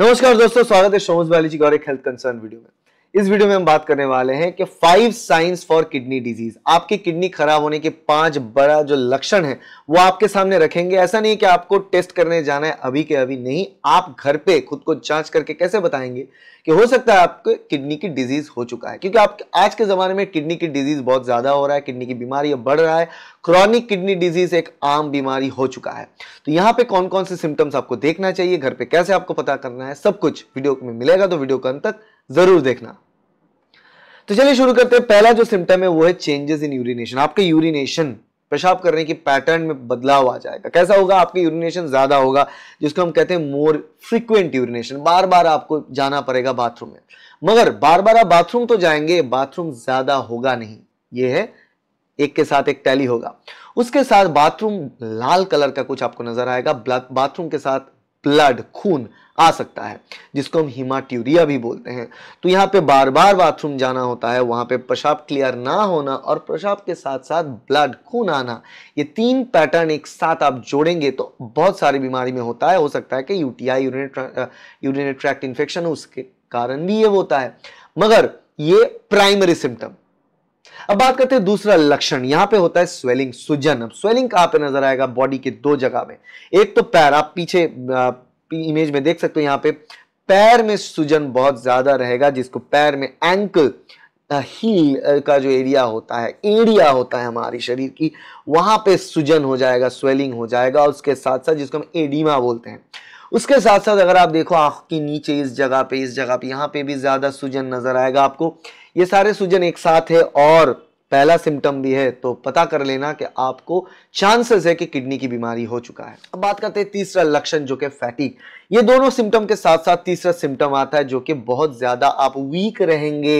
नमस्कार दोस्तों स्वागत है शोमस बायोलॉजी और एक हेल्थ कंसर्न वीडियो में इस वीडियो में हम बात करने वाले हैं कि five signs for kidney disease आपकी किडनी खराब होने के पांच बड़ा जो लक्षण है वो आपके सामने रखेंगे ऐसा नहीं है कि आपको टेस्ट करने जाना है अभी के अभी नहीं आप घर पे खुद को जांच करके कैसे बताएंगे कि हो सकता है आपको किडनी की डिजीज हो चुका है क्योंकि आप आज के जमाने में किडनी की डिजीज बहुत ज्यादा हो रहा है किडनी की बीमारी बढ़ रहा है क्रॉनिक किडनी डिजीज एक आम बीमारी हो चुका है तो यहाँ पे कौन कौन से सिम्टम्स आपको देखना चाहिए घर पे कैसे आपको पता करना है सब कुछ वीडियो में मिलेगा तो वीडियो का अंत तक जरूर देखना तो चलिए शुरू करते हैं पहला जो सिम्टम है वो है चेंजेस इन यूरिनेशन आपके यूरिनेशन पेशाब करने के पैटर्न में बदलाव आ जाएगा कैसा होगा आपके यूरिनेशन ज़्यादा होगा जिसको हम कहते हैं मोर फ्रिक्वेंट यूरिनेशन बार बार आपको जाना पड़ेगा बाथरूम में मगर बार बार आप बाथरूम तो जाएंगे बाथरूम ज़्यादा होगा नहीं ये है एक के साथ एक टैली होगा उसके साथ बाथरूम लाल कलर का कुछ आपको नजर आएगा बाथरूम के साथ ब्लड खून आ सकता है जिसको हम हिमाट्यूरिया भी बोलते हैं तो यहाँ पे बार बार बाथरूम जाना होता है वहाँ पे पेशाब क्लियर ना होना और पेशाब के साथ साथ ब्लड खून आना ये तीन पैटर्न एक साथ आप जोड़ेंगे तो बहुत सारी बीमारी में होता है हो सकता है कि यूटीआई यूरिन ट्रैक्ट इन्फेक्शन उसके कारण भी ये होता है मगर ये प्राइमरी सिम्टम अब बात करते हैं दूसरा लक्षण यहां पे होता है स्वेलिंग सुजन अब स्वेलिंग कहां पे नजर आएगा बॉडी के दो जगह में एक तो पैर आप पीछे इमेज में देख सकते हो यहां पे पैर में सुजन बहुत ज्यादा रहेगा जिसको पैर में एंकल हील का जो एरिया होता है एरिया होता है हमारे शरीर की वहां पे सुजन हो जाएगा स्वेलिंग हो जाएगा उसके साथ साथ जिसको हम एडिमा बोलते हैं उसके साथ साथ अगर आप देखो आंख के नीचे इस जगह पे इस जगह पे यहाँ पे भी ज़्यादा सूजन नज़र आएगा आपको ये सारे सूजन एक साथ है और पहला सिम्टम भी है तो पता कर लेना कि आपको चांसेस है कि किडनी की बीमारी हो चुका है अब बात करते हैं तीसरा लक्षण जो कि फैटिक ये दोनों सिम्टम के साथ साथ तीसरा सिम्टम आता है जो कि बहुत ज़्यादा आप वीक रहेंगे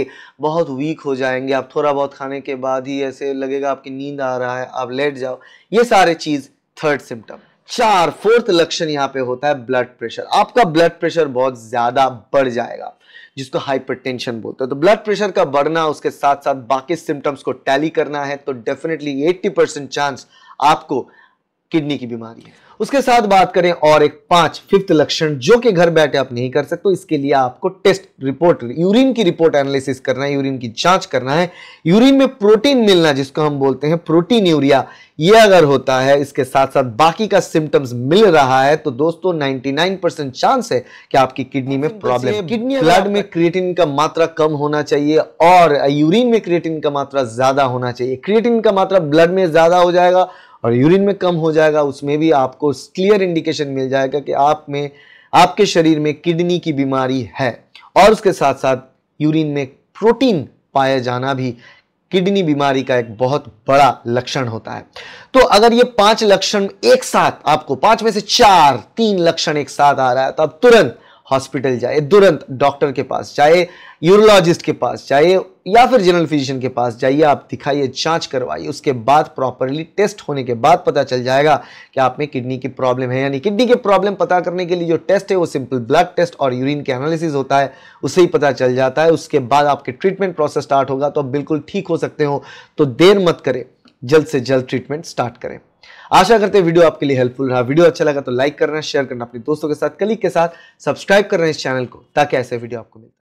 बहुत वीक हो जाएंगे आप थोड़ा बहुत खाने के बाद ही ऐसे लगेगा आपकी नींद आ रहा है आप लेट जाओ ये सारे चीज़ थर्ड सिम्टम चार फोर्थ लक्षण यहां पे होता है ब्लड प्रेशर आपका ब्लड प्रेशर बहुत ज्यादा बढ़ जाएगा जिसको हाइपरटेंशन बोलते हैं तो ब्लड प्रेशर का बढ़ना उसके साथ साथ बाकी सिम्टम्स को टैली करना है तो डेफिनेटली 80 परसेंट चांस आपको किडनी की बीमारी है उसके साथ बात करें और एक पांच फिफ्थ लक्षण जो कि घर बैठे आप नहीं कर सकते तो इसके लिए आपको टेस्ट रिपोर्ट यूरिन की रिपोर्ट एनालिसिस करना है यूरिन की जांच करना है यूरिन में प्रोटीन मिलना जिसको हम बोलते हैं प्रोटीन यूरिया ये अगर होता है इसके साथ साथ बाकी का सिम्टम्स मिल रहा है तो दोस्तों नाइनटी परसेंट चांस है कि आपकी किडनी में प्रॉब्लम किडनी ब्लड में क्रिएटिन का मात्रा कम होना चाहिए और यूरिन में क्रिएटिन का मात्रा ज्यादा होना चाहिए क्रिएटिन का मात्रा ब्लड में ज्यादा हो जाएगा और यूरिन में कम हो जाएगा उसमें भी आपको क्लियर इंडिकेशन मिल जाएगा कि आप में आपके शरीर में किडनी की बीमारी है और उसके साथ साथ यूरिन में प्रोटीन पाया जाना भी किडनी बीमारी का एक बहुत बड़ा लक्षण होता है तो अगर ये पांच लक्षण एक साथ आपको पांच में से चार तीन लक्षण एक साथ आ रहा है तो आप तुरंत हॉस्पिटल जाए तुरंत डॉक्टर के पास चाहे यूरोलॉजिस्ट के पास चाहे या फिर जनरल फिजिशियन के पास जाइए आप दिखाइए जांच करवाइए उसके बाद प्रॉपरली टेस्ट होने के बाद पता चल जाएगा कि आप में किडनी की प्रॉब्लम है यानी किडनी के प्रॉब्लम पता करने के लिए जो टेस्ट है वो सिंपल ब्लड टेस्ट और यूरिन के एनालिसिस होता है उसे ही पता चल जाता है उसके बाद आपके ट्रीटमेंट प्रोसेस स्टार्ट होगा तो आप बिल्कुल ठीक हो सकते हो तो देर मत करें जल्द से जल्द ट्रीटमेंट स्टार्ट करें आशा करते हैं वीडियो आपके लिए हेल्पफुल रहा वीडियो अच्छा लगा तो लाइक करना शेयर करना अपने दोस्तों के साथ कलीग के साथ सब्सक्राइब करना इस चैनल को ताकि ऐसे वीडियो आपको मिले